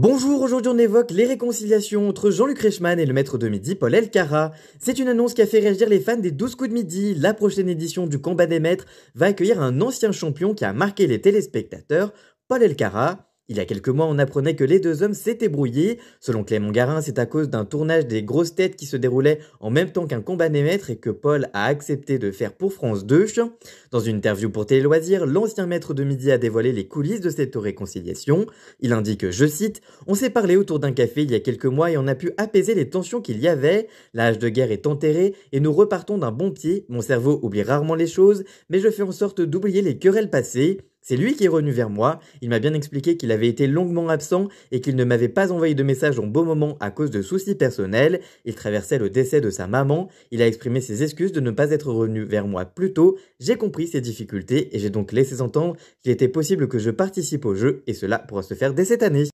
Bonjour, aujourd'hui on évoque les réconciliations entre Jean-Luc Reichmann et le maître de midi Paul Elkara. C'est une annonce qui a fait réagir les fans des 12 coups de midi. La prochaine édition du combat des maîtres va accueillir un ancien champion qui a marqué les téléspectateurs, Paul Elkara. Il y a quelques mois, on apprenait que les deux hommes s'étaient brouillés. Selon Clément Garin, c'est à cause d'un tournage des grosses têtes qui se déroulait en même temps qu'un combat des maîtres et que Paul a accepté de faire pour France 2. Dans une interview pour Télé Loisirs, l'ancien maître de midi a dévoilé les coulisses de cette réconciliation. Il indique, je cite, On s'est parlé autour d'un café il y a quelques mois et on a pu apaiser les tensions qu'il y avait. L'âge de guerre est enterré et nous repartons d'un bon pied. Mon cerveau oublie rarement les choses, mais je fais en sorte d'oublier les querelles passées. C'est lui qui est revenu vers moi, il m'a bien expliqué qu'il avait été longuement absent et qu'il ne m'avait pas envoyé de message en beau moment à cause de soucis personnels, il traversait le décès de sa maman, il a exprimé ses excuses de ne pas être revenu vers moi plus tôt, j'ai compris ses difficultés et j'ai donc laissé entendre qu'il était possible que je participe au jeu et cela pourra se faire dès cette année.